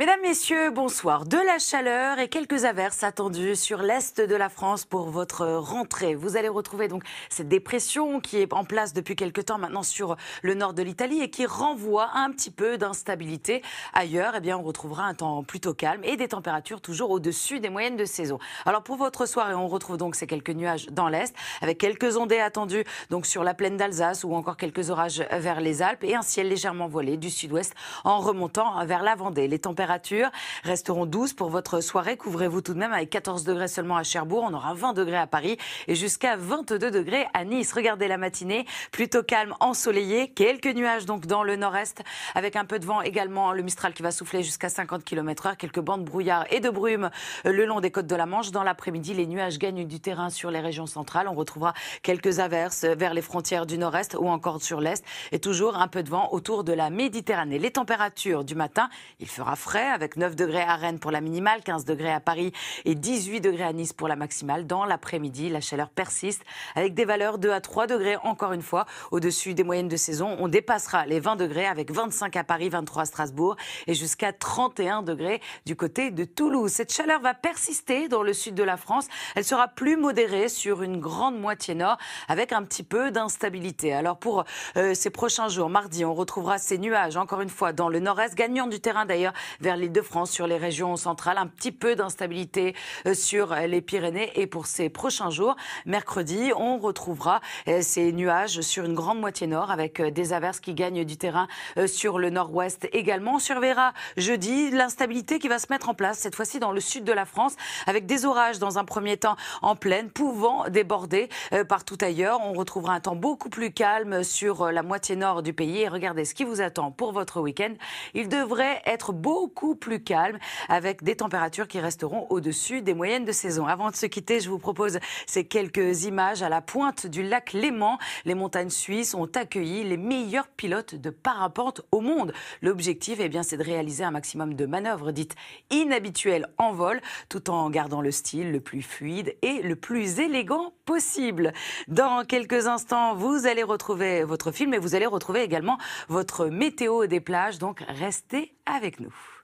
Mesdames, Messieurs, bonsoir. De la chaleur et quelques averses attendues sur l'est de la France pour votre rentrée. Vous allez retrouver donc cette dépression qui est en place depuis quelques temps maintenant sur le nord de l'Italie et qui renvoie un petit peu d'instabilité. Ailleurs, eh bien, on retrouvera un temps plutôt calme et des températures toujours au-dessus des moyennes de saison. Alors pour votre soirée, on retrouve donc ces quelques nuages dans l'est avec quelques ondées attendues donc sur la plaine d'Alsace ou encore quelques orages vers les Alpes et un ciel légèrement voilé du sud-ouest en remontant vers la Vendée. Les températures resteront douces pour votre soirée. Couvrez-vous tout de même avec 14 degrés seulement à Cherbourg. On aura 20 degrés à Paris et jusqu'à 22 degrés à Nice. Regardez la matinée, plutôt calme, ensoleillée. Quelques nuages donc dans le nord-est avec un peu de vent également. Le Mistral qui va souffler jusqu'à 50 km heure. Quelques bandes brouillard et de brume le long des côtes de la Manche. Dans l'après-midi, les nuages gagnent du terrain sur les régions centrales. On retrouvera quelques averses vers les frontières du nord-est ou encore sur l'est et toujours un peu de vent autour de la Méditerranée. Les températures du matin, il fera frais avec 9 degrés à Rennes pour la minimale, 15 degrés à Paris et 18 degrés à Nice pour la maximale. Dans l'après-midi, la chaleur persiste avec des valeurs 2 à 3 degrés encore une fois au-dessus des moyennes de saison. On dépassera les 20 degrés avec 25 à Paris, 23 à Strasbourg et jusqu'à 31 degrés du côté de Toulouse. Cette chaleur va persister dans le sud de la France. Elle sera plus modérée sur une grande moitié nord avec un petit peu d'instabilité. Alors pour euh, ces prochains jours, mardi, on retrouvera ces nuages encore une fois dans le nord-est, gagnant du terrain d'ailleurs vers l'île de France, sur les régions centrales, un petit peu d'instabilité euh, sur euh, les Pyrénées. Et pour ces prochains jours, mercredi, on retrouvera euh, ces nuages sur une grande moitié nord avec des averses qui gagnent du terrain sur le nord-ouest également. On surveillera jeudi l'instabilité qui va se mettre en place, cette fois-ci dans le sud de la France, avec des orages dans un premier temps en plaine, pouvant déborder partout ailleurs. On retrouvera un temps beaucoup plus calme sur la moitié nord du pays. Et regardez ce qui vous attend pour votre week-end. Il devrait être beaucoup beaucoup plus calme, avec des températures qui resteront au-dessus des moyennes de saison. Avant de se quitter, je vous propose ces quelques images à la pointe du lac Léman. Les montagnes suisses ont accueilli les meilleurs pilotes de parapente au monde. L'objectif, eh bien, c'est de réaliser un maximum de manœuvres dites inhabituelles en vol, tout en gardant le style le plus fluide et le plus élégant possible. Dans quelques instants, vous allez retrouver votre film et vous allez retrouver également votre météo des plages. Donc, restez avec nous.